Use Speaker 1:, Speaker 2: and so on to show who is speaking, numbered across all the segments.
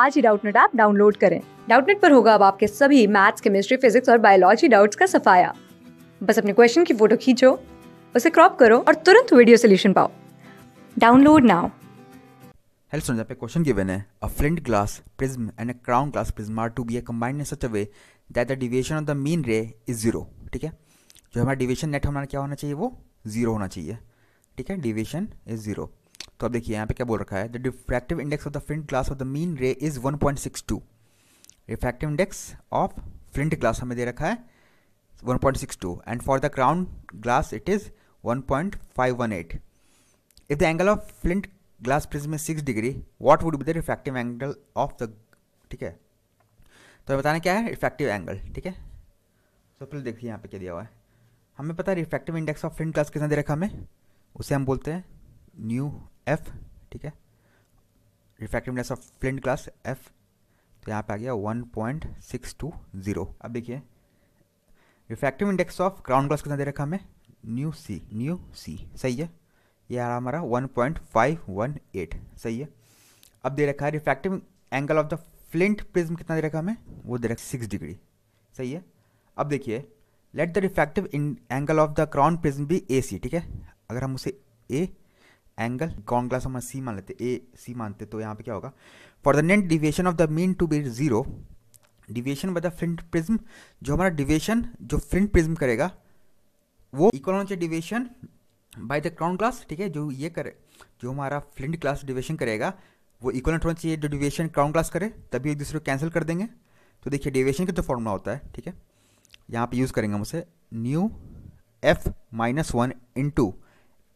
Speaker 1: आज ही Doubtnet app download करें डाउटनेट पर होगा अब आपके सभी मैथ्स केमिस्ट्री फिजिक्स और बायोलॉजी डाउट्स का सफाया बस अपने क्वेश्चन की फोटो खींचो उसे क्रॉप करो और तुरंत वीडियो सोल्यूशन पाओ डाउनलोड नाउ
Speaker 2: हेलो सुन जहाँ पे क्वेश्चन गिवन है a flint glass prism and a crown glass prism are to be a combined in such a way that the deviation of the mean ray is zero ठीक है जो हमारा deviation net हमारा क्या होना चाहिए वो जीरो होना चाहिए ठीक है डिविएशन इज जीरो तो अब देखिए यहाँ पे क्या बोल रखा है the diffractive index of the flint glass of the mean ray is 1.62 refractive index of flint glass हमें दे रखा है 1.62 and for the crown glass it is 1.518 if the angle of flint glass prism is six degree what would be the refractive angle of the ठीक है तो हमें बताना क्या है रिफ्रैक्टिव एंगल ठीक है तो फिर देखिए यहाँ पे क्या दिया हुआ है हमें पता है refractive index of flint glass कितना दे रखा हमें उसे हम बोलते हैं न्यू एफ ठीक है refractiveness of flint glass F तो यहाँ पे आ गया one point six two zero अब देखिए refractive index of crown glass कितना दे रखा हमें न्यू सी न्यू सी सही है ये आ रहा हमारा one point five one eight सही है अब दे रखा है refractive angle of the flint prism कितना दे रखा हमें वो दे रखा सिक्स डिग्री सही है अब देखिए let the refractive angle of the crown prism be A C ठीक है अगर हम उसे ए एंगल कौन क्लास हम सी मान लेते ए सी मानते तो यहाँ पे क्या होगा for the net deviation of the mean to be zero deviation by the flint prism जो हमारा डिविएशन जो फ्रंट प्रिज्म करेगा वो इक्वल होना चाहिए deviation by the crown glass ठीक है जो ये करे जो हमारा फ्रंट क्लास डिविएशन करेगा वो इक्वल होना चाहिए जो डिविएशन क्राउन क्लास करे तभी एक दूसरे को कैंसिल कर देंगे तो देखिए डिविएशन का तो फॉर्मूला होता है ठीक है यहाँ पे यूज़ करेंगे हम उसे mu F minus one into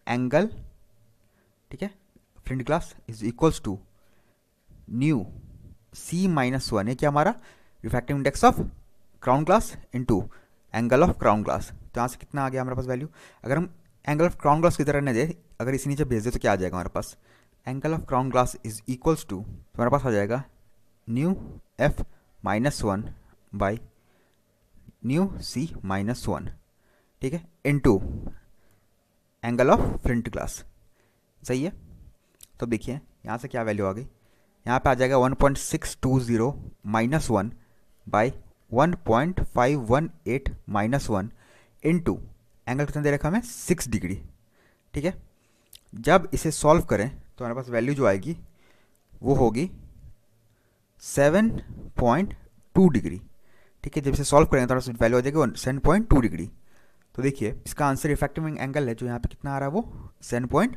Speaker 2: angle ठीक है flint glass is equals to mu C minus one है क्या हमारा refractive index of crown glass to angle of crown glass तो यहाँ से कितना आ गया हमारे पास वैल्यू अगर हम एंगल ऑफ क्राउन ग्लास की तरह रहने दे अगर इसी नीचे भेज दे तो क्या आ जाएगा हमारे पास angle of crown glass is equals to हमारे पास आ जाएगा mu F minus one by mu C minus one ठीक है to angle of flint glass सही है तो देखिए यहाँ से क्या वैल्यू आ गई यहाँ पे आ जाएगा 1.620 minus one by one point five one eight minus one into angle कितना दे रखा हमें सिक्स डिग्री ठीक है जब इसे सॉल्व करें तो हमारे पास वैल्यू जो आएगी वो होगी सेवन पॉइंट टू डिग्री ठीक है जब इसे सॉल्व करेंगे तो हमारे वैल्यू आ जाएगी सेवन पॉइंट टू डिग्री तो देखिए इसका आंसर इफेक्टिव एंगल है जो यहाँ पे कितना आ रहा है वो सेवन पॉइंट